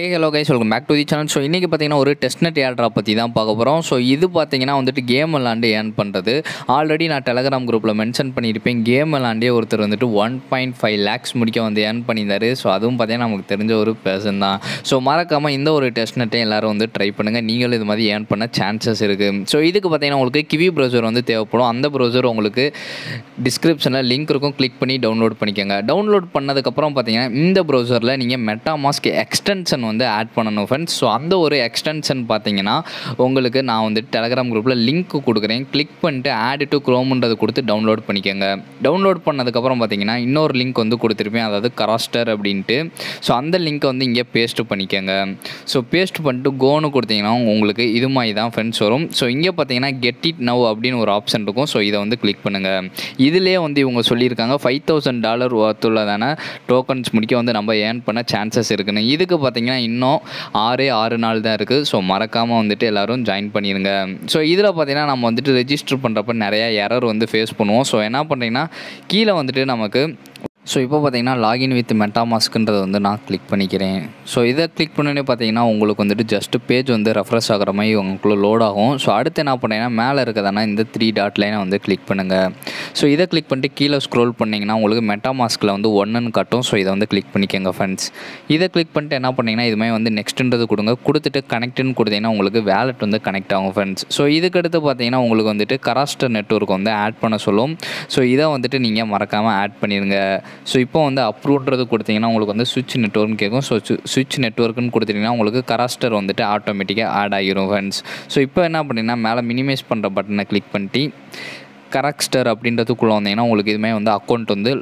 hey hello guys welcome back to the channel so இன்றைக்கி பார்த்தீங்கன்னா ஒரு டெஸ்ட் நெட் ஏர்ட்ரா பற்றி தான் பார்க்க போகிறோம் ஸோ இது பார்த்தீங்கன்னா வந்துட்டு கேம் விளாண்டு ஏர்ன் பண்ணுறது ஆல்ரெடி நான் டெலகிராம் குரூப்பில் மென்ஷன் பண்ணியிருப்பேன் கேம் விளாண்டே ஒருத்தர் வந்துட்டு ஒன் பாயிண்ட் ஃபைவ் லேக்ஸ் முடிக்க வந்து ஏர்ன் பண்ணியிருந்தார் ஸோ அதுவும் பார்த்தீங்கன்னா நமக்கு தெரிஞ்ச ஒரு பர்சன் தான் ஸோ மறக்காமல் இந்த ஒரு டெஸ்ட்நெட்டை எல்லோரும் வந்து ட்ரை பண்ணுங்கள் நீங்களும் இது மாதிரி ஏர்ன் பண்ண சான்சஸ் இருக்குது ஸோ இதுக்கு பார்த்தீங்கன்னா உங்களுக்கு கிவி ப்ரௌசர் வந்து தேவைப்படும் அந்த ப்ரௌசர் உங்களுக்கு டிஸ்கிரிப்ஷனில் லிங்க் இருக்கும் கிளிக் பண்ணி டவுன்லோட் பண்ணிக்கோங்க டவுன்லோட் பண்ணதுக்கப்புறம் பார்த்தீங்கன்னா இந்த ப்ரௌசரில் நீங்கள் மெட்டா எக்ஸ்டென்ஷன் வந்து ஆட் பண்ணணும் ஃப்ரெண்ட்ஸ் ஸோ அந்த ஒரு எக்ஸ்டென்ஷன் பார்த்தீங்கன்னா உங்களுக்கு நான் வந்து டெலகிராம் குரூப்பில் லிங்க் கொடுக்குறேன் கிளிக் பண்ணிட்டு ஆட் டு குரோம்ன்றது கொடுத்து டவுன்லோட் பண்ணிக்கோங்க டவுன்லோட் பண்ணதுக்கப்புறம் பார்த்தீங்கன்னா இன்னொரு லிங்க் வந்து கொடுத்துருப்பேன் அதாவது கராஸ்டர் அப்படின்ட்டு ஸோ அந்த லிங்க்கை வந்து இங்கே பேஸ்ட் பண்ணிக்கோங்க ஸோ பேஸ்ட் பண்ணிட்டு கோனு கொடுத்தீங்கன்னா உங்களுக்கு இது மாதிரி தான் ஃப்ரெண்ட்ஸ் வரும் ஸோ இங்கே பார்த்தீங்கன்னா கெட் இட் நவ் அப்படின்னு ஒரு ஆப்ஷன் இருக்கும் ஸோ இதை வந்து கிளிக் பண்ணுங்கள் இதிலே வந்து இவங்க சொல்லியிருக்காங்க ஃபைவ் தௌசண்ட் டாலர் ஒர்த்துள்ளதான டோக்கன்ஸ் முடிக்க வந்து நம்ம ஏர்ன் பண்ண சான்சஸ் இருக்குன்னு இதுக்கு பார்த்தீங்கன்னா பார்த்தீங்கன்னா இன்னும் ஆறே ஆறு நாள் தான் இருக்குது ஸோ மறக்காமல் வந்துட்டு எல்லோரும் ஜாயின் பண்ணிடுங்க ஸோ இதில் பார்த்தீங்கன்னா நம்ம வந்துட்டு ரெஜிஸ்டர் பண்ணுறப்ப நிறையா எரர் வந்து ஃபேஸ் பண்ணுவோம் ஸோ என்ன பண்ணுறீங்கன்னா கீழே வந்துட்டு நமக்கு ஸோ இப்போ பார்த்தீங்கன்னா லாகின் வித் மெட்டாமாஸ்க்குன்றதை வந்து நான் கிளிக் பண்ணிக்கிறேன் ஸோ இதை கிளிக் பண்ணோன்னே பார்த்தீங்கன்னா உங்களுக்கு வந்துட்டு ஜஸ்ட்டு பேஜ் வந்து ரெஃப்ரெஷ் ஆகிற மாதிரி உங்களுக்குள்ளே லோட் ஆகும் ஸோ அடுத்து என்ன பண்ணீங்கன்னா மேலே இருக்கிறதானா இந்த த்ரீ டாட் லைனை வந்து கிளிக் பண்ணுங்கள் ஸோ இதை கிளிக் பண்ணிட்டு கீழே ஸ்க்ரோல் பண்ணிங்கன்னா உங்களுக்கு மெட்டாமாஸ்கில் வந்து ஒன்றுன்னு காட்டும் ஸோ இதை வந்து கிளிக் பண்ணிக்கோங்க ஃப்ரெண்ட்ஸ் இதை கிளிக் பண்ணிட்டு என்ன பண்ணிங்கன்னா இதுமாதிரி வந்து நெக்ஸ்ட்டுன்றது கொடுங்க கொடுத்துட்டு கனெக்ட்னு கொடுத்தீங்கன்னா உங்களுக்கு வேலெட் வந்து கனெக்ட் ஆகும் ஃப்ரெண்ட்ஸ் ஸோ இதுக்கடுத்து பார்த்தீங்கன்னா உங்களுக்கு வந்துட்டு கராஸ்டர் நெட்ஒர்க் வந்து ஆட் பண்ண சொல்லும் ஸோ இதை வந்துட்டு நீங்கள் மறக்காமல் ஆட் பண்ணிடுங்க ஸோ இப்போ வந்து அப்ரூவ்ன்றது கொடுத்தீங்கன்னா உங்களுக்கு வந்து சுவிட்ச் நெட்ஒர்க்னு கேட்கும் ஸோ சுவிட்ச் நெட்ஒர்க்குன்னு கொடுத்துட்டிங்கன்னா உங்களுக்கு கராஸ்டர் வந்துட்டு ஆட்டோமேட்டிக்காக ஆட் ஆகிரும் ஃப்ரெண்ட்ஸ் ஸோ இப்போ என்ன அப்படின்னா மேலே மினிமைஸ் பண்ணுற பட்டனை கிளிக் பண்ணிட்டு கரக்ஸ்டர் அப்படின்றதுக்குள்ளே வந்தீங்கன்னா உங்களுக்கு இதுமாதிரி வந்து அக்கௌண்ட் வந்து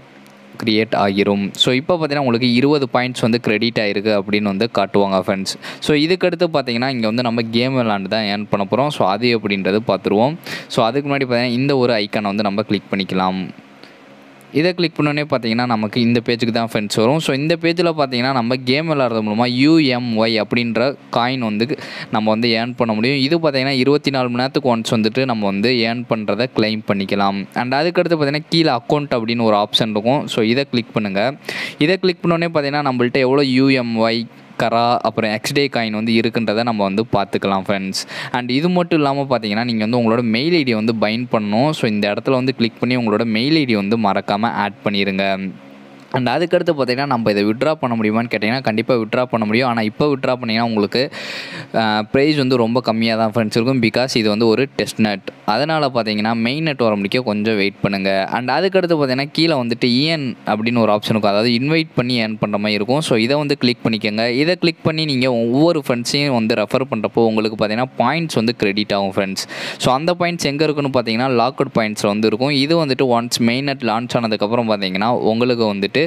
க்ரியேட் ஆகிரும் ஸோ இப்போ பார்த்தீங்கன்னா உங்களுக்கு இருபது பாயிண்ட்ஸ் வந்து க்ரெடிட் ஆகிருக்கு அப்படின்னு வந்து காட்டுவாங்க ஃப்ரெண்ட்ஸ் ஸோ இதுக்கடுத்து பார்த்தீங்கன்னா இங்கே வந்து நம்ம கேம் விளாண்டு தான் ஏர்ன் பண்ண போகிறோம் ஸோ அது எப்படின்றது பார்த்துருவோம் ஸோ அதுக்கு முன்னாடி பார்த்தீங்கன்னா இந்த ஒரு ஐக்கானை வந்து நம்ம கிளிக் பண்ணிக்கலாம் இதை கிளிக் பண்ணோன்னே பார்த்தீங்கன்னா நமக்கு இந்த பேஜுக்கு தான் ஃப்ரெண்ட்ஸ் வரும் ஸோ இந்த பேஜில் பார்த்தீங்கன்னா நம்ம கேம் விளாட்றது மூலமாக யூஎம்ஒய் அப்படின்ற காயின் வந்து நம்ம வந்து ஏர்ன் பண்ண முடியும் இது பார்த்தீங்கன்னா இருபத்தி நாலு மணி நேரத்துக்கு ஒன்ஸ் வந்துட்டு நம்ம வந்து ஏர்ன் பண்ணுறதை கிளைம் பண்ணிக்கலாம் அண்ட் அதுக்கடுத்து பார்த்தீங்கன்னா கீழே அக்கௌண்ட் அப்படின்னு ஒரு ஆப்ஷன் இருக்கும் ஸோ இதை கிளிக் பண்ணுங்கள் இதை கிளிக் பண்ணோன்னே பார்த்தீங்கன்னா நம்மள்ட்ட எவ்வளோ யூஎம்ஒய் கரா அப்புறம் எக்ஸ்டே காயின் வந்து இருக்குன்றதை நம்ம வந்து பார்த்துக்கலாம் ஃப்ரெண்ட்ஸ் அண்ட் இது மட்டும் இல்லாமல் பார்த்தீங்கன்னா நீங்கள் வந்து உங்களோட மெயில் ஐடி வந்து பைன் பண்ணணும் ஸோ இந்த இடத்துல வந்து கிளிக் பண்ணி உங்களோட மெயில் ஐடி வந்து மறக்காமல் ஆட் பண்ணிடுங்க அண்ட் அதுக்கடுத்து பார்த்தீங்கன்னா நம்ம இதை விட்ரா பண்ண முடியுமான்னு கேட்டிங்கன்னா கண்டிப்பாக விட்ரா பண்ண முடியும் ஆனால் இப்போ விட்ரா பண்ணிங்கன்னா உங்களுக்கு ப்ரைஸ் வந்து ரொம்ப கம்மியாக தான் ஃப்ரெண்ட்ஸ் இருக்கும் பிகாஸ் இது வந்து ஒரு டெஸ்ட் நெட் அதனால் பார்த்தீங்கன்னா மெயின் நெட் வர முடிக்க கொஞ்சம் வெயிட் பண்ணுங்கள் அண்ட் அதுக்கடுத்து பார்த்தீங்கன்னா கீழே வந்துட்டு இஎன் அப்படின்னு ஒரு ஆப்ஷன் இருக்கும் அதாவது இன்வைட் பண்ணி ஏர்ன் பண்ணுற மாதிரி இருக்கும் ஸோ இதை வந்து கிளிக் பண்ணிக்கோங்க இதை கிளிக் பண்ணி நீங்கள் ஒவ்வொரு ஃப்ரெண்ட்ஸையும் வந்து ரெஃபர் பண்ணுறப்போ உங்களுக்கு பார்த்தீங்கன்னா பாயிண்ட்ஸ் வந்து கிரெடிட் ஆகும் ஃப்ரெண்ட்ஸ் ஸோ அந்த பாயிண்ட்ஸ் எங்கே இருக்குன்னு பார்த்தீங்கன்னா லாக்அவுட் பாயிண்ட்ஸில் வந்து இருக்கும் இது வந்துட்டு ஒன்ஸ் மெயின் நெட் லான்ச் ஆனதுக்கப்புறம் பார்த்தீங்கன்னா உங்களுக்கு வந்துட்டு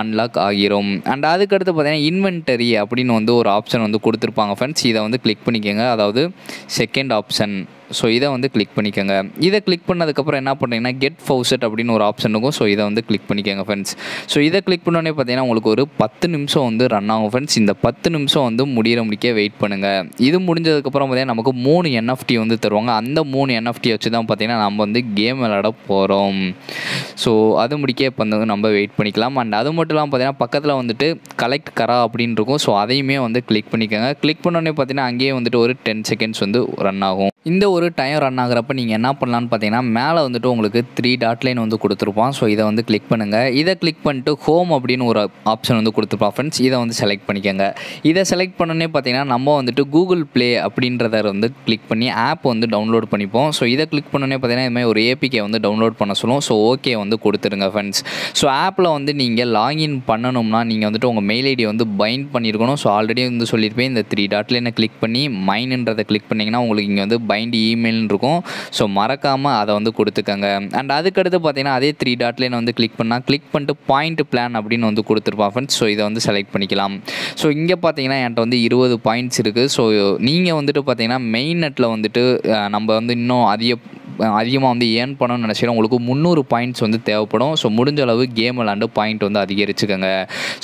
அன்லாக் ஆகிரும் அண்ட் அதுக்கடுத்து பார்த்தீங்கன்னா இன்வென்டரி அப்படின்னு வந்து ஒரு ஆப்ஷன் வந்து கொடுத்துருப்பாங்க ஃப்ரெண்ட்ஸ் இதை வந்து கிளிக் பண்ணிக்கோங்க அதாவது செகண்ட் ஆப்ஷன் ஸோ இதை வந்து கிளிக் பண்ணிக்கோங்க இதை கிளிக் பண்ணதுக்கப்புறம் என்ன பண்ணுறீங்கன்னா கெட் ஃபவுசட் அப்படின்னு ஒரு ஆப்ஷன் இருக்கும் ஸோ இதை வந்து கிளிக் பண்ணிக்கோங்க ஃப்ரெண்ட்ஸ் ஸோ இதை கிளிக் பண்ணோடனே பார்த்தீங்கன்னா உங்களுக்கு ஒரு பத்து நிமிஷம் வந்து ரன் ஆகும் ஃப்ரெண்ட்ஸ் இந்த பத்து நிமிஷம் வந்து முடிகிற முடிக்க வெயிட் பண்ணுங்கள் இது முடிஞ்சதுக்கப்புறம் பார்த்தீங்கன்னா நமக்கு மூணு என்எஃப்டி வந்து தருவாங்க அந்த மூணு என்எஃப்டி வச்சு தான் பார்த்தீங்கன்னா நம்ம வந்து கேம் விளாட போகிறோம் ஸோ அது முடிக்க இப்போ வந்து நம்ம வெயிட் பண்ணிக்கலாம் அண்ட் அது மட்டும் இல்லாமல் பார்த்தீங்கன்னா பக்கத்தில் வந்துட்டு கலெக்ட் கரா அப்படின்னு இருக்கும் ஸோ அதையுமே வந்து கிளிக் பண்ணிக்கோங்க கிளிக் பண்ணோடனே பார்த்தீங்கன்னா அங்கேயே வந்துட்டு ஒரு டென் செகண்ட்ஸ் வந்து ரன் ஆகும் இந்த ஒரு டைம் ரன் ஆகிறப்ப நீங்கள் என்ன பண்ணலான்னு பார்த்தீங்கன்னா மேலே வந்துட்டு உங்களுக்கு த்ரீ டாட் லைன் வந்து கொடுத்துருப்போம் ஸோ இதை வந்து கிளிக் பண்ணுங்கள் இதை கிளிக் பண்ணிட்டு ஹோம் அப்படின்னு ஒரு ஆப்ஷன் வந்து கொடுத்துருப்பான் ஃப்ரெண்ட்ஸ் இதை வந்து செலக்ட் பண்ணிக்கோங்க இதை செலக்ட் பண்ணோன்னே பார்த்தீங்கன்னா நம்ம வந்துட்டு கூகுள் ப்ளே அப்படின்றத வந்து கிளிக் பண்ணி ஆப் வந்து டவுன்லோட் பண்ணிப்போம் ஸோ இதை கிளிக் பண்ணோன்னே பார்த்தீங்கன்னா இதுமாதிரி ஒரு ஏபிகே வந்து டவுன்லோட் பண்ண சொல்லும் ஸோ ஓகே வந்து கொடுத்துருங்க ஃப்ரெண்ட்ஸ் ஸோ ஆப்பில் வந்து நீங்கள் லாகின் பண்ணணும்னா நீங்கள் வந்துட்டு உங்கள் மெயில் ஐடி வந்து பைண்ட் பண்ணியிருக்கணும் ஸோ ஆல்ரெடி வந்து சொல்லியிருப்பேன் இந்த த்ரீ டாட்லேயே கிளிக் பண்ணி மைன்ன்றதை கிளிக் பண்ணிங்கன்னா உங்களுக்கு இங்கே வந்து பைண்ட் இமெயில்னு இருக்கும் ஸோ மறக்காமல் அதை வந்து கொடுத்துக்கங்க அண்ட் அதுக்கடுத்து பார்த்தீங்கன்னா அதே த்ரீ டாட்லேயே வந்து கிளிக் பண்ணால் கிளிக் பண்ணிட்டு பாயிண்ட் பிளான் அப்படின்னு வந்து கொடுத்துருப்பா ஃப்ரெண்ட்ஸ் ஸோ இதை வந்து செலக்ட் பண்ணிக்கலாம் ஸோ இங்கே பார்த்தீங்கன்னா என்கிட்ட வந்து இருபது பாயிண்ட்ஸ் இருக்குது ஸோ நீங்கள் வந்துட்டு பார்த்தீங்கன்னா மெயின் நெட்டில் வந்துட்டு நம்ம வந்து இன்னும் அதிக அதிகமாக வந்து ஏர்ன் பண்ணணும்னு நினச்சினா உங்களுக்கு முந்நூறு பாயிண்ட்ஸ் வந்து தேவைப்படும் ஸோ முடிஞ்ச அளவு கேம் விளாண்டு பாயிண்ட் வந்து அதிகரிச்சுக்கோங்க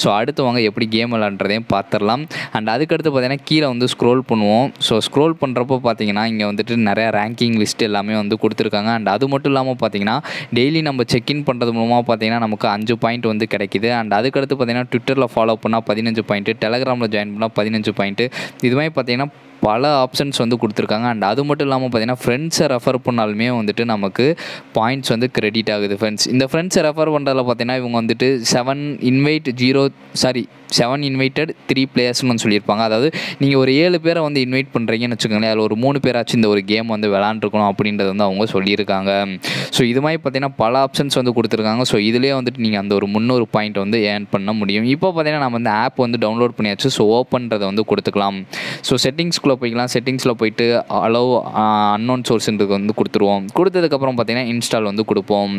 ஸோ அடுத்து வாங்க எப்படி கேம் விளாண்டுறதையும் பார்த்துடலாம் அண்ட் அதுக்கடுத்து பார்த்தீங்கன்னா கீழே வந்து ஸ்க்ரோல் பண்ணுவோம் ஸோ ஸ்க்ரோல் பண்ணுறப்போ பார்த்தீங்கன்னா இங்கே வந்துட்டு நிறையா ரேங்கிங் லிஸ்ட் எல்லாமே வந்து கொடுத்துருக்காங்க அண்ட் அது மட்டும் இல்லாமல் பார்த்தீங்கன்னா டெய்லி நம்ம செக்இன் பண்ணுறது மூலமாக பார்த்தீங்கன்னா நமக்கு அஞ்சு பாயிண்ட் வந்து கிடைக்கிது அண்ட் அதுக்கடுத்து பார்த்தீங்கன்னா ட்விட்டரில் ஃபாலோ பண்ணால் பதினஞ்சு பாயிண்ட்டு டெலகிராமில் ஜாயின் பண்ணால் பதினஞ்சு பாயிண்ட்டு இது மாதிரி பார்த்தீங்கன்னா பல ஆப்ஷன்ஸ் வந்து கொடுத்துருக்காங்க அண்ட் அது மட்டும் இல்லாமல் பார்த்தீங்கன்னா ஃப்ரெண்ட்ஸை ரெஃபர் பண்ணாலுமே வந்துட்டு நமக்கு பாயிண்ட்ஸ் வந்து கிரெடிட் ஆகுது ஃப்ரெண்ட்ஸ் இந்த ஃப்ரெண்ட்ஸை ரெஃபர் பண்ணுறதுல பார்த்தீங்கன்னா இவங்க வந்துட்டு seven invite zero sorry seven invited three பிளேயர்ஸ்னு சொல்லியிருப்பாங்க அதாவது நீங்கள் ஒரு ஏழு பேரை வந்து இன்வைட் பண்ணுறீங்கன்னு வச்சுக்கோங்களேன் அதில் ஒரு மூணு பேராச்சும் இந்த ஒரு கேம் வந்து விளாண்டுருக்கணும் அப்படின்றது வந்து அவங்க சொல்லியிருக்காங்க ஸோ இது மாதிரி பார்த்தீங்கன்னா பல ஆப்ஷன்ஸ் வந்து கொடுத்துருக்காங்க ஸோ இதிலே வந்துட்டு நீங்கள் அந்த ஒரு முந்நூறு பாயிண்ட் வந்து ஏர்ன் பண்ண முடியும் இப்போ பார்த்தீங்கன்னா நம்ம வந்து ஆப் வந்து டவுன்லோட் பண்ணியாச்சு ஸோ ஓப்பன்றதை வந்து கொடுத்துக்கலாம் ஸோ செட்டிங்ஸ்குள்ளே செட்டிங்ஸில் போய்க்கலாம் செட்டிங்ஸில் போயிட்டு அலோவ் அன்னோன் சோர்ஸுன்றது வந்து கொடுத்துருவோம் கொடுத்ததுக்கப்புறம் பார்த்திங்கன்னா இன்ஸ்டால் வந்து கொடுப்போம்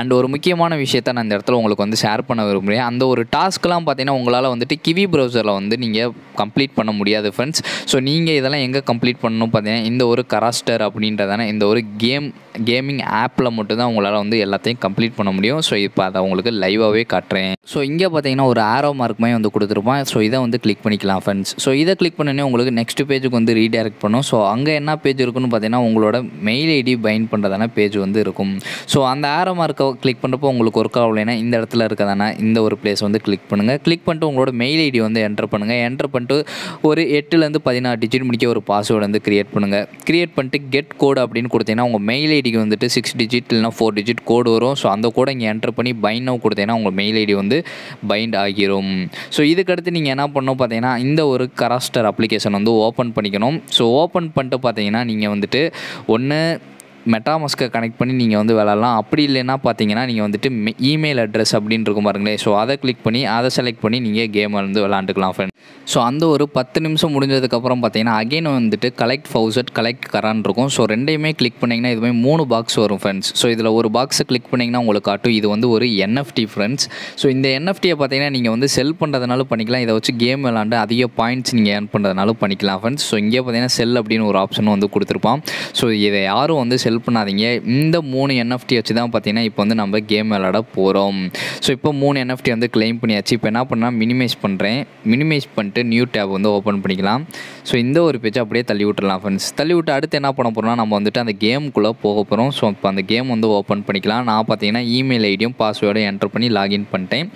அண்ட் ஒரு முக்கியமான விஷயத்த நான் இந்த இடத்துல உங்களுக்கு வந்து ஷேர் பண்ண விரும்புகிறேன் அந்த ஒரு டாஸ்க்லாம் பார்த்தீங்கன்னா உங்களால் வந்துட்டு கிவி ப்ரௌசரில் வந்து நீங்கள் கம்ப்ளீட் பண்ண முடியாது ஃப்ரெண்ட்ஸ் ஸோ நீங்கள் இதெல்லாம் எங்கே கம்ப்ளீட் பண்ணணும் பார்த்தீங்கன்னா இந்த ஒரு கராஸ்டர் அப்படின்றதான இந்த ஒரு கேம் கேமிங் ஆப்பில் மட்டும்தான் உங்களால் வந்து எல்லாத்தையும் கம்ப்ளீட் பண்ண முடியும் ஸோ இப்போ அதை உங்களுக்கு லைவாகவே காட்டுறேன் ஸோ இங்கே பார்த்தீங்கன்னா ஒரு ஆரோ மார்க்குமே வந்து கொடுத்துருப்பான் ஸோ இதை வந்து கிளிக் பண்ணிக்கலாம் ஃப்ரெண்ட்ஸ் ஸோ இதை கிளிக் பண்ணனே உங்களுக்கு நெக்ஸ்ட் பேஜுக்கு வந்து ரீடைரக்ட் பண்ணும் ஸோ அங்கே என்ன பேஜ் இருக்குன்னு பார்த்தீங்கன்னா உங்களோட மெயில் ஐடி பைண்ட் பண்ணுறதான பேஜ் வந்து இருக்கும் ஸோ அந்த ஆரோ மார்க்கை கிளிக் பண்ணுறப்போ உங்களுக்கு ஒர்க் ஆகலைன்னா இந்த இடத்துல இருக்கிறதானா இந்த ஒரு பிளேஸ் வந்து கிளிக் பண்ணுங்கள் கிளிக் பண்ணிட்டு உங்களோட மெயில் ஐடி வந்து என்டர் பண்ணுங்கள் என்டர் பண்ணிட்டு ஒரு எட்டுலேருந்து பதினாறு டிஜிட் முடிக்க ஒரு பாஸ்வேர்டு வந்து கிரியேட் பண்ணுங்கள் கிரியேட் பண்ணிட்டு கெட் கோடு அப்படின்னு கொடுத்தீங்கன்னா உங்கள் மெயில் ஐடி ஐடிக்கு வந்துட்டு சிக்ஸ் டிஜிட் இல்லைனா ஃபோர் டிஜிட் கோடு வரும் ஸோ அந்த கோடை இங்கே என்டர் பண்ணி பைண்ட் நவ் கொடுத்தீங்கன்னா உங்கள் மெயில் ஐடி வந்து பைண்ட் ஆகிரும் ஸோ இதுக்கடுத்து நீங்கள் என்ன பண்ணணும் பார்த்தீங்கன்னா இந்த ஒரு கராஸ்டர் அப்ளிகேஷன் வந்து ஓப்பன் பண்ணிக்கணும் ஸோ ஓப்பன் பண்ணிட்டு பார்த்தீங்கன்னா நீங்கள் வந்துட்டு ஒன்று மெட்டாமஸ்க்கை கனெக்ட் பண்ணி நீங்கள் வந்து விளாட்லாம் அப்படி இல்லைன்னா பார்த்தீங்கன்னா நீங்கள் வந்துட்டு இமெயில் அட்ரஸ் அப்படின்னு இருக்கும் பாருங்களேன் ஸோ அதை கிளிக் பண்ணி அதை செலக்ட் பண்ணி நீங்கள் கேம் வந்து விளாண்டுக்கலாம் ஃப்ரெண்ட் ஸோ அந்த ஒரு பத்து நிமிஷம் முடிஞ்சதுக்கப்புறம் பார்த்தீங்கன்னா அகைன் வந்துட்டு கலெக்ட் ஃபவுசட் கலெக்ட் கரான் இருக்கும் ஸோ ரெண்டையுமே கிளிக் பண்ணிங்கன்னா இதுமாதிரி மூணு பாக்ஸ் வரும் ஃப்ரெண்ட்ஸ் ஸோ இதில் ஒரு பாக்ஸை கிளிக் பண்ணிங்கன்னா உங்களுக்கு காட்டும் இது வந்து ஒரு என்எஃப்டி ஃப்ரெண்ட்ஸ் ஸோ இந்த என்எஃப்டியை பார்த்தீங்கன்னா நீங்கள் வந்து செல் பண்ணுறதுனால பண்ணிக்கலாம் இதை வச்சு கேம் விளாண்டு அதிக பாயிண்ட்ஸ் நீங்கள் ஏர்ன் பண்ணுறதுனால பண்ணிக்கலாம் ஃப்ரெண்ட்ஸ் ஸோ இங்கே பார்த்தீங்கன்னா செல் அப்படின்னு ஒரு ஆப்ஷனும் வந்து கொடுத்துருப்பான் ஸோ இதை யாரும் வந்து செல் பண்ணாதீங்க இந்த மூணு என்எஃப்டி வச்சு தான் பார்த்தீங்கன்னா இப்போ வந்து நம்ம கேம் விளாட போகிறோம் ஸோ இப்போ மூணு என்எஃப்டி வந்து கிளைம் பண்ணியாச்சு இப்போ என்ன பண்ணால் மினிமைஸ் பண்ணுறேன் மினிமைஸ் பண்ணிட்டு நியூ டேப் வந்து ஓப்பன் பண்ணிக்கலாம் ஸோ இந்த ஒரு பேச்சு அப்படியே தள்ளி விட்டுடலாம் ஃப்ரெண்ட்ஸ் தள்ளி விட்டு அடுத்து என்ன பண்ண போகிறோம்னா நம்ம வந்துட்டு அந்த கேமுக்குள்ளே போக போகிறோம் ஸோ இப்போ அந்த கேம் வந்து ஓப்பன் பண்ணிக்கலாம் நான் பார்த்தீங்கன்னா இமெயில் ஐடியும் பாஸ்வேர்டும் என்ட்ரு பண்ணி லாகின் பண்ணிட்டேன்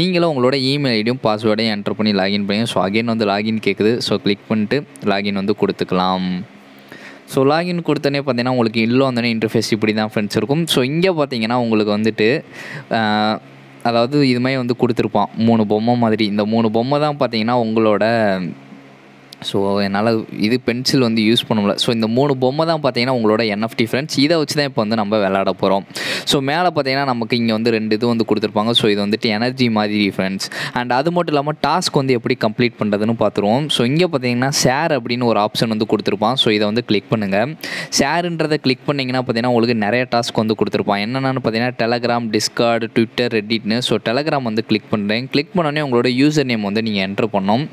நீங்களும் உங்களோட இமெயில் ஐடியும் பாஸ்வேர்டையும் என்ட்ரு பண்ணி லாகின் பண்ணி ஸோ அகைன் வந்து லாகின் கேட்குது ஸோ கிளிக் பண்ணிட்டு லாகின் வந்து கொடுத்துக்கலாம் ஸோ லாகின் கொடுத்தோன்னே பார்த்தீங்கன்னா உங்களுக்கு இல்லை வந்தோடனே இன்டர்ஃபேஸ் இப்படி தான் ஃப்ரெண்ட்ஸ் இருக்கும் ஸோ இங்கே பார்த்தீங்கன்னா உங்களுக்கு வந்துட்டு அதாவது இதுமாதிரி வந்து கொடுத்துருப்பான் மூணு பொம்மை மாதிரி இந்த மூணு பொம்மை தான் பார்த்தீங்கன்னா உங்களோட ஸோ என்னால் இது பென்சில் வந்து யூஸ் பண்ண முடியல ஸோ இந்த மூணு பொம்மை தான் பார்த்தீங்கன்னா உங்களோட என்எஃப்டி ஃப்ரெண்ட்ஸ் இதை வச்சு தான் இப்போ வந்து நம்ம விளாட போகிறோம் ஸோ மேலே பார்த்தீங்கன்னா நமக்கு இங்கே வந்து ரெண்டு இது வந்து கொடுத்துருப்பாங்க ஸோ இது வந்துட்டு எனர்ஜி மாதிரி ஃப்ரெண்ட்ஸ் அண்ட் அது மட்டும் இல்லாமல் டாஸ்க் வந்து எப்படி கம்ப்ளீட் பண்ணுறதுன்னு பார்த்துருவோம் ஸோ இங்கே பார்த்தீங்கன்னா ஷேர் அப்படின்னு ஒரு ஆப்ஷன் வந்து கொடுத்துருப்பான் ஸோ இதை வந்து கிளிக் பண்ணுங்கள் ஷேருன்றதை கிளிக் பண்ணிங்கன்னா பார்த்தீங்கன்னா உங்களுக்கு நிறைய டாஸ்க் வந்து கொடுத்துருப்பான் என்னென்னு பார்த்தீங்கன்னா டெலகிராம் டிஸ்கார்டு ட்விட்டர் ரெடிட்னு ஸோ டெலகிராம் வந்து கிளிக் பண்ணுறேன் கிளிக் பண்ணோடனே உங்களோட யூசர் நேம் வந்து நீங்கள் என்ட்ரு பண்ணோம்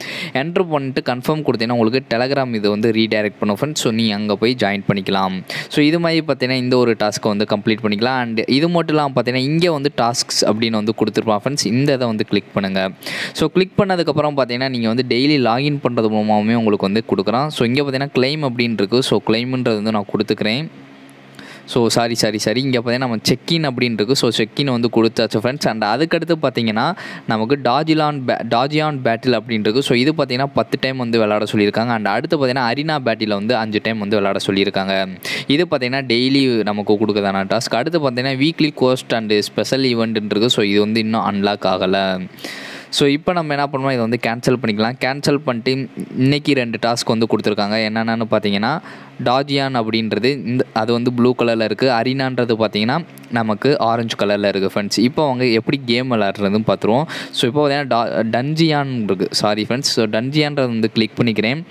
என்ட்ரு பண்ணிட்டு கன்ஃபார்ம் கொடுத்தீங்கன்னா உங்களுக்கு டெலகிராம் இது வந்து ரீடைரக்ட் பண்ணும் ஃப்ரெண்ட்ஸ் ஸோ நீ அங்கே போய் ஜாயின் பண்ணிக்கலாம் ஸோ இது மாதிரி பார்த்தீங்கன்னா இந்த ஒரு டாஸ்க்கை வந்து கம்ப்ளீட் பண்ணிக்கலாம் அண்ட் இது மட்டும் இல்லாமல் பார்த்தீங்கன்னா இங்கே வந்து டாஸ்க்ஸ் அப்படின்னு வந்து கொடுத்துருப்பான் ஃப்ரெண்ட்ஸ் இந்த இதை வந்து கிளிக் பண்ணுங்கள் ஸோ கிளிக் பண்ணதுக்கப்புறம் பார்த்தீங்கன்னா நீங்கள் வந்து டெய்லி லாகின் பண்ணுறது மூலமாகவுமே உங்களுக்கு வந்து கொடுக்குறான் ஸோ இங்கே பார்த்தீங்கன்னா கிளைம் அப்படின்னு இருக்குது ஸோ கிளைம்ன்றது வந்து நான் கொடுத்துக்கிறேன் ஸோ சாரி சாரி சாரி இங்கே பார்த்தீங்கன்னா நம்ம செக்இன் அப்படின்னு இருக்குது ஸோ செக்இன் வந்து கொடுத்தாச்சு ஃப்ரெண்ட்ஸ் அண்ட் அதுக்கடுத்து பார்த்தீங்கன்னா நமக்கு டாஜிலான் பே டாஜியான் பேட்டில் இருக்குது ஸோ இது பார்த்தீங்கன்னா பத்து டைம் வந்து விளாட சொல்லியிருக்காங்க அண்ட் அடுத்து பார்த்தீங்கன்னா அரினா பேட்டில் வந்து அஞ்சு டைம் வந்து விளாட சொல்லியிருக்காங்க இது பார்த்தீங்கன்னா டெய்லி நமக்கு கொடுக்குறதான டாஸ்க் அடுத்து பார்த்தீங்கன்னா வீக்லி கோஸ்ட் அண்டு ஸ்பெஷல் இருக்குது ஸோ இது வந்து இன்னும் அன்லாக் ஆகலை ஸோ இப்போ நம்ம என்ன பண்ணுவோம் இதை வந்து கேன்சல் பண்ணிக்கலாம் கேன்சல் பண்ணிட்டு இன்றைக்கி ரெண்டு டாஸ்க் வந்து கொடுத்துருக்காங்க என்னென்னு பார்த்தீங்கன்னா டாஜியான் அப்படின்றது இந்த அது வந்து ப்ளூ கலரில் இருக்குது அரினான்றது பார்த்திங்கன்னா நமக்கு ஆரஞ்சு கலரில் இருக்குது ஃப்ரெண்ட்ஸ் இப்போ அவங்க எப்படி கேம் விளாட்றதுன்னு பார்த்துருவோம் ஸோ இப்போ பார்த்தீங்கன்னா டன்ஜியான் இருக்குது சாரி ஃப்ரெண்ட்ஸ் ஸோ டன்ஜியான்றது வந்து கிளிக் பண்ணிக்கிறேன்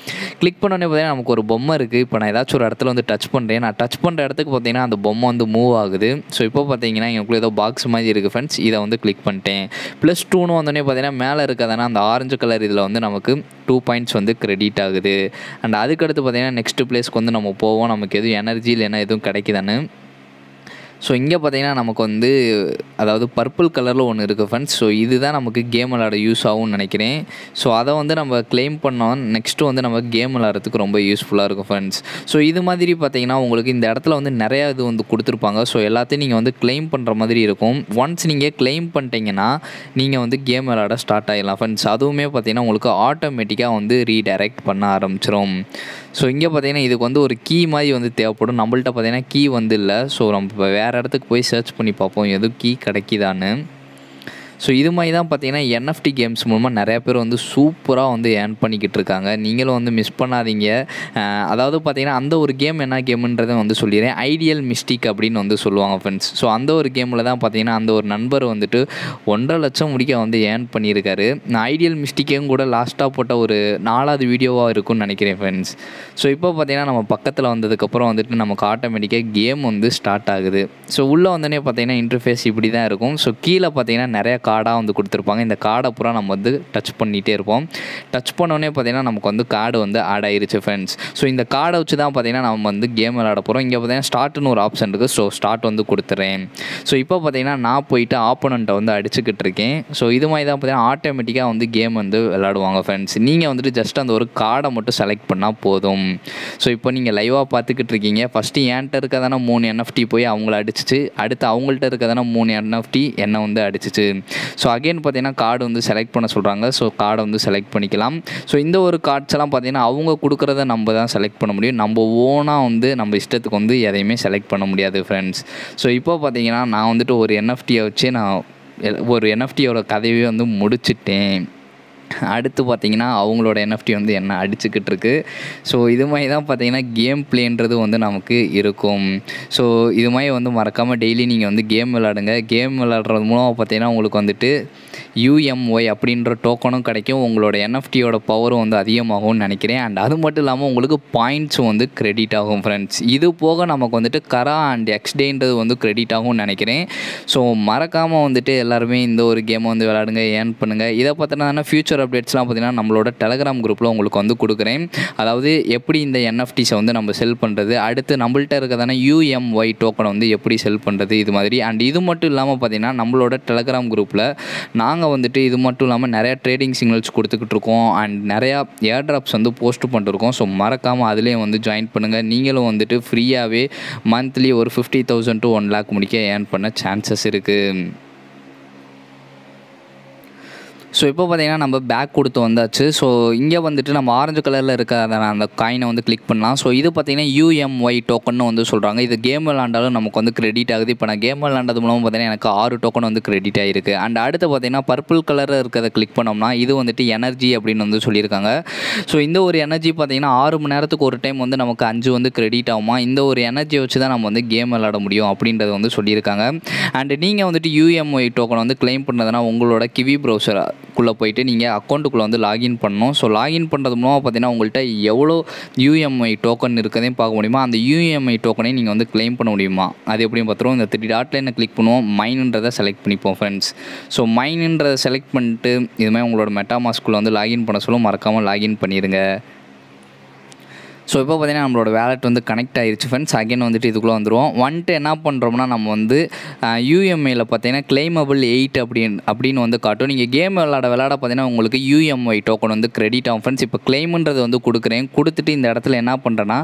கிளிக் பண்ணோடனே பார்த்தீங்கன்னா நமக்கு ஒரு பொம்மை இருக்குது இப்போ நான் ஏதாச்சும் ஒரு இடத்துல வந்து டச் பண்ணுறேன் நான் டச் பண்ணுற இடத்துக்கு பார்த்தீங்கன்னா அந்த பொம்மை வந்து மூவ் ஆகுது ஸோ இப்போ பார்த்தீங்கன்னா எங்களுக்கு ஏதோ பாக்ஸ் மாதிரி இருக்குது ஃப்ரெண்ட்ஸ் இதை வந்து கிளிக் பண்ணிட்டேன் ப்ளஸ் டூனு வந்தோடனே பார்த்தீங்கன்னா மேலே இருக்கிறதுனா அந்த ஆரஞ்சு கலர் இதில் வந்து நமக்கு டூ பாயிண்ட்ஸ் வந்து கிரெடிட் ஆகுது அண்ட் அதுக்கடுத்து பார்த்தீங்கன்னா நெக்ஸ்ட் பிளேஸ்க்கு வந்து நம்ம போவோம் நமக்கு எதுவும் எனர்ஜி இல்லைன்னா எதுவும் கிடைக்குதான்னு ஸோ இங்கே பார்த்தீங்கன்னா நமக்கு வந்து அதாவது பர்பிள் கலரில் ஒன்று இருக்குது ஃப்ரெண்ட்ஸ் ஸோ இதுதான் நமக்கு கேம் விளாட யூஸ் ஆகும்னு நினைக்கிறேன் ஸோ அதை வந்து நம்ம கிளைம் பண்ணோம் நெக்ஸ்ட்டு வந்து நம்ம கேம் விளாட்றதுக்கு ரொம்ப யூஸ்ஃபுல்லாக இருக்கும் ஃப்ரெண்ட்ஸ் ஸோ இது மாதிரி பார்த்திங்கன்னா உங்களுக்கு இந்த இடத்துல வந்து நிறையா இது வந்து கொடுத்துருப்பாங்க ஸோ எல்லாத்தையும் நீங்கள் வந்து கிளைம் பண்ணுற மாதிரி இருக்கும் ஒன்ஸ் நீங்கள் கிளைம் பண்ணிட்டீங்கன்னா நீங்கள் வந்து கேம் விளாட ஸ்டார்ட் ஆகிடலாம் ஃப்ரெண்ட்ஸ் அதுவுமே பார்த்தீங்கன்னா உங்களுக்கு ஆட்டோமேட்டிக்காக வந்து ரீடைரக்ட் பண்ண ஆரம்பிச்சிடும் ஸோ இங்கே பார்த்தீங்கன்னா இதுக்கு வந்து ஒரு கீ மாதிரி வந்து தேவைப்படும் நம்மள்ட்ட பார்த்தீங்கன்னா கீ வந்து இல்லை ஸோ நம்ம வேறு இடத்துக்கு போய் சர்ச் பண்ணி பார்ப்போம் எதுவும் கீ கிடைக்கிதான்னு ஸோ இது மாதிரி தான் பார்த்தீங்கன்னா என்எஃப்டி கேம்ஸ் மூலமாக நிறையா பேர் வந்து சூப்பராக வந்து ஏர்ன் பண்ணிக்கிட்டு இருக்காங்க நீங்களும் வந்து மிஸ் பண்ணாதீங்க அதாவது பார்த்தீங்கன்னா அந்த ஒரு கேம் என்ன கேமுன்றதை வந்து சொல்லிடுறேன் ஐடியல் மிஸ்டேக் அப்படின்னு வந்து சொல்லுவாங்க ஃப்ரெண்ட்ஸ் ஸோ அந்த ஒரு கேமில் தான் பார்த்தீங்கன்னா அந்த ஒரு நண்பர் வந்துட்டு ஒன்றரை லட்சம் முடிக்க வந்து ஏர்ன் பண்ணியிருக்காரு நான் ஐடியல் மிஸ்டேக்கையும் கூட லாஸ்ட்டாக போட்ட ஒரு நாலாவது வீடியோவாக இருக்கும்னு நினைக்கிறேன் ஃப்ரெண்ட்ஸ் ஸோ இப்போ பார்த்தீங்கன்னா நம்ம பக்கத்தில் வந்ததுக்கப்புறம் வந்துட்டு நமக்கு ஆட்டோமேட்டிக்காக கேம் வந்து ஸ்டார்ட் ஆகுது ஸோ உள்ளே வந்தோடனே பார்த்தீங்கன்னா இன்டர்ஃபேஸ் இப்படி தான் இருக்கும் ஸோ கீழே பார்த்தீங்கன்னா நிறையா கார்டாக வந்து கொடுத்துருப்பாங்க இந்த கார்டை பூரா நம்ம வந்து டச் பண்ணிகிட்டே இருப்போம் டச் பண்ணோன்னே பார்த்தீங்கன்னா நமக்கு வந்து கார்டு வந்து ஆட் ஆயிருச்சு ஃப்ரெண்ட்ஸ் ஸோ இந்த கார்டை வச்சு தான் பார்த்தீங்கன்னா நம்ம வந்து கேம் விளாட போகிறோம் இங்கே பார்த்தீங்கன்னா ஸ்டார்ட்னு ஒரு ஆப்ஷன் இருக்குது ஸோ ஸ்டார்ட் வந்து கொடுத்துறேன் ஸோ இப்போ பார்த்தீங்கன்னா நான் போயிட்டு ஆப்போனண்ட்டை வந்து அடிச்சுக்கிட்டு இருக்கேன் ஸோ இது மாதிரி தான் பார்த்தீங்கன்னா ஆட்டோமேட்டிக்காக வந்து கேம் வந்து விளாடுவாங்க ஃப்ரெண்ட்ஸ் நீங்கள் வந்துட்டு ஜஸ்ட் அந்த ஒரு கார்டை மட்டும் செலக்ட் பண்ணால் போதும் ஸோ இப்போ நீங்கள் லைவாக பார்த்துக்கிட்டு இருக்கீங்க ஃபஸ்ட்டு என்கிட்ட இருக்க தானே மூணு என்எஃப்டி போய் அவங்கள அடிச்சிச்சு அடுத்து அவங்கள்ட்ட இருக்க தானே மூணு என்எஃப்டி என்னை வந்து அடிச்சிச்சு ஸோ அகெயின் பார்த்தீங்கன்னா கார்டு வந்து செலக்ட் பண்ண சொல்கிறாங்க ஸோ கார்டை வந்து செலக்ட் பண்ணிக்கலாம் ஸோ இந்த ஒரு கார்ட்ஸ் எல்லாம் பார்த்தீங்கன்னா அவங்க கொடுக்குறத நம்ம தான் செலக்ட் பண்ண முடியும் நம்ம ஓனாக வந்து நம்ம இஷ்டத்துக்கு வந்து எதையுமே செலக்ட் பண்ண முடியாது ஃப்ரெண்ட்ஸ் ஸோ இப்போ பார்த்தீங்கன்னா நான் வந்துட்டு ஒரு என்எஃப்டியை வச்சு நான் ஒரு என்எஃப்டியோட கதையை வந்து முடிச்சுட்டேன் அடுத்து பார்த்தீங்கன்னா அவங்களோட என்எஃப்டி வந்து என்ன அடிச்சுக்கிட்டு இருக்குது ஸோ இது மாதிரி தான் பார்த்தீங்கன்னா கேம் பிளேன்றது வந்து நமக்கு இருக்கும் ஸோ இது மாதிரி வந்து மறக்காமல் டெய்லி நீங்கள் வந்து கேம் விளாடுங்க கேம் விளாடுறது மூலமாக பார்த்தீங்கன்னா உங்களுக்கு வந்துட்டு யூஎம்ஒய் அப்படின்ற டோக்கனும் கிடைக்கும் உங்களோட என்எஃப்டியோட பவரும் வந்து அதிகமாகும்னு நினைக்கிறேன் அண்ட் அது மட்டும் இல்லாமல் உங்களுக்கு பாயிண்ட்ஸும் வந்து கிரெடிட் ஆகும் ஃப்ரெண்ட்ஸ் இது போக நமக்கு வந்துட்டு கரா அண்ட் எக்ஸ்டேன்றது வந்து கிரெடிட் ஆகும்னு நினைக்கிறேன் ஸோ மறக்காமல் வந்துட்டு எல்லாருமே இந்த ஒரு கேமை வந்து விளாடுங்க ஏர்ன் பண்ணுங்கள் இதை பார்த்தோன்னா ஃப்யூச்சர் ஃபியூச்சர் அப்டேட்ஸ்லாம் பார்த்திங்கன்னா நம்மளோட டெலகிராம் குரூப்பில் உங்களுக்கு வந்து கொடுக்குறேன் அதாவது எப்படி இந்த என்எஃப்டிஸை வந்து நம்ம செல் பண்ணுறது அடுத்து நம்மள்கிட்ட இருக்கிறதான யூஎம்ஒய் டோக்கனை வந்து எப்படி செல் பண்ணுறது இது மாதிரி அண்ட் இது மட்டும் இல்லாமல் பார்த்திங்கன்னா நம்மளோட டெலகிராம் குரூப்பில் நாங்கள் வந்துட்டு இது மட்டும் இல்லாமல் நிறையா ட்ரேடிங் சிக்னல்ஸ் கொடுத்துக்கிட்டு இருக்கோம் அண்ட் நிறையா ஏர் ட்ராப்ஸ் வந்து போஸ்ட் பண்ணிருக்கோம் ஸோ மறக்காமல் அதுலேயும் வந்து ஜாயின் பண்ணுங்கள் நீங்களும் வந்துட்டு ஃப்ரீயாகவே மந்த்லி ஒரு fifty thousand to one lakh முடிக்க ஏர்ன் பண்ண சான்சஸ் இருக்குது ஸோ இப்போ பார்த்திங்கன்னா நம்ம பேக் கொடுத்து வந்தாச்சு ஸோ இங்கே வந்துட்டு நம்ம ஆரஞ்சு கலரில் இருக்க அந்த காயினை வந்து கிளிக் பண்ணலாம் ஸோ இது பார்த்தீங்கன்னா யூஎம்ஒய் டோக்கன் வந்து சொல்கிறாங்க இது கேம் விளாண்டாலும் நமக்கு வந்து கிரெடிட் ஆகுது இப்போ நான் கேம் விளாண்டது மூலமாக பார்த்தீங்கன்னா எனக்கு ஆறு டோக்கன் வந்து கிரெடிட் ஆகிருக்கு அண்ட் அடுத்து பார்த்தீங்கன்னா பர்பிள் கலரில் இருக்கிறத கிளிக் பண்ணோம்னா இது வந்துட்டு எனர்ஜி அப்படின்னு வந்து சொல்லியிருக்காங்க ஸோ இந்த ஒரு எனர்ஜி பார்த்தீங்கன்னா ஆறு மணி நேரத்துக்கு ஒரு டைம் வந்து நமக்கு அஞ்சு வந்து கிரெடிட் ஆகுமா இந்த ஒரு எனர்ஜியை வச்சு தான் நம்ம வந்து கேம் விளாட முடியும் அப்படின்றத வந்து சொல்லியிருக்காங்க அண்டு நீங்கள் வந்துட்டு யூஎம்ஒய் டோக்கன் வந்து கிளைம் பண்ணதுன்னா உங்களோட கிவி ப்ரௌசர் குள்ளே போயிட்டு நீங்கள் அக்கௌண்ட்டுக்குள்ளே வந்து லாகின் பண்ணணும் ஸோ லாகின் பண்ணுறது மூலமாக பார்த்தீங்கன்னா உங்கள்கிட்ட எவ்வளோ யூஎம்ஐ டோக்கன் இருக்கதையும் பார்க்க முடியுமா அந்த யூஎம்ஐ டோக்கனையும் நீங்கள் வந்து கிளைம் பண்ண முடியுமா அது எப்படியும் பார்த்துருவோம் இந்த த்ரீ டாட்டில் என்ன கிளிக் பண்ணுவோம் மைனுன்றதை செலக்ட் பண்ணிப்போம் ஃப்ரெண்ட்ஸ் ஸோ மைனுன்றதை செலக்ட் பண்ணிட்டு இதுமாதிரி உங்களோட மெட்டாமாஸ்குள்ளே வந்து லாகின் பண்ண சொல்லும் மறக்காமல் லாகின் பண்ணிடுங்க ஸோ இப்போ பார்த்திங்கன்னா நம்மளோட வேலட் வந்து கனெக்ட் ஆகிருச்சு ஃப்ரெண்ட்ஸ் அகைன் வந்துட்டு இதுக்குள்ளே வந்துடுவோம் வந்துட்டு என்ன பண்ணுறோம்னா நம்ம வந்து யூஎம்ஐயில் பார்த்தீங்கன்னா கிளைமபிள் எயிட் அப்படின்னு அப்படின்னு வந்து காட்டும் நீங்கள் கேம் விளாட விளாட பார்த்தீங்கன்னா உங்களுக்கு யூஎம்ஐ டோக்கன் வந்து கிரெடிட் ஆகும் ஃப்ரெண்ட்ஸ் இப்போ கிளைம்ன்றது வந்து கொடுக்குறேன் கொடுத்துட்டு இந்த இடத்துல என்ன பண்ணுறேன்னா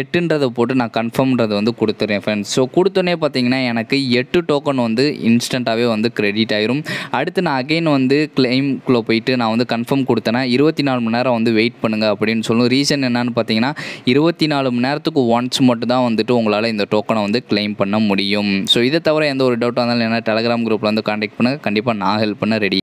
எட்டுன்றதை போட்டு நான் கன்ஃபார்ம்ன்றது வந்து கொடுத்துறேன் ஃப்ரெண்ட்ஸ் ஸோ கொடுத்தோன்னே பார்த்தீங்கன்னா எனக்கு எட்டு டோக்கன் வந்து இன்ஸ்டண்ட்டாகவே வந்து கிரெடிட் ஆயிரும் அடுத்து நான் அகெயின் வந்து கிளைம்குள்ளே போயிட்டு நான் வந்து கன்ஃபார்ம் கொடுத்தேன்னா இருபத்தி நாலு மணி நேரம் வந்து வெயிட் பண்ணுங்கள் அப்படின்னு சொல்லும் ரீசன் என்னன்னு பார்த்தீங்கன்னா இருபத்தி நாலு மணி நேரத்துக்கு ஒன்ஸ் மட்டும் தான் வந்துட்டு உங்களால் இந்த டோக்கனை வந்து கிளைம் பண்ண முடியும் ஸோ இதை தவிர எந்த ஒரு டவுட் இருந்தாலும் என்ன டெலகிராம் குரூப்பில் வந்து காண்டாக்ட் பண்ணுங்கள் கண்டிப்பாக நான் ஹெல்ப் பண்ண ரெடி